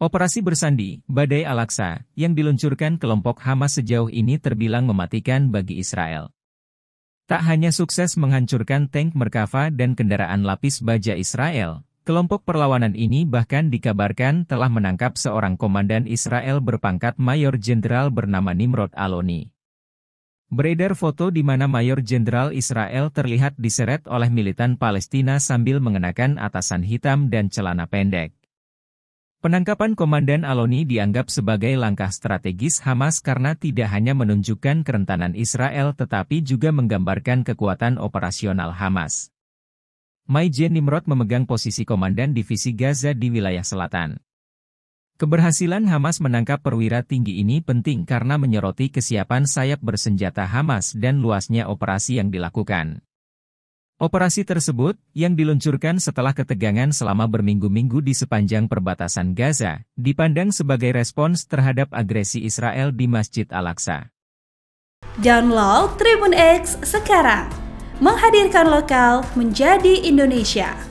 Operasi bersandi, Badai Al-Aqsa, yang diluncurkan kelompok Hamas sejauh ini terbilang mematikan bagi Israel. Tak hanya sukses menghancurkan tank Merkava dan kendaraan lapis baja Israel, kelompok perlawanan ini bahkan dikabarkan telah menangkap seorang komandan Israel berpangkat Mayor Jenderal bernama Nimrod Aloni. Beredar foto di mana Mayor Jenderal Israel terlihat diseret oleh militan Palestina sambil mengenakan atasan hitam dan celana pendek. Penangkapan Komandan Aloni dianggap sebagai langkah strategis Hamas karena tidak hanya menunjukkan kerentanan Israel tetapi juga menggambarkan kekuatan operasional Hamas. Maijen Nimrod memegang posisi Komandan Divisi Gaza di wilayah selatan. Keberhasilan Hamas menangkap perwira tinggi ini penting karena menyoroti kesiapan sayap bersenjata Hamas dan luasnya operasi yang dilakukan. Operasi tersebut, yang diluncurkan setelah ketegangan selama berminggu-minggu di sepanjang perbatasan Gaza, dipandang sebagai respons terhadap agresi Israel di Masjid Al-Aqsa. Download Tribun X sekarang, menghadirkan lokal menjadi Indonesia.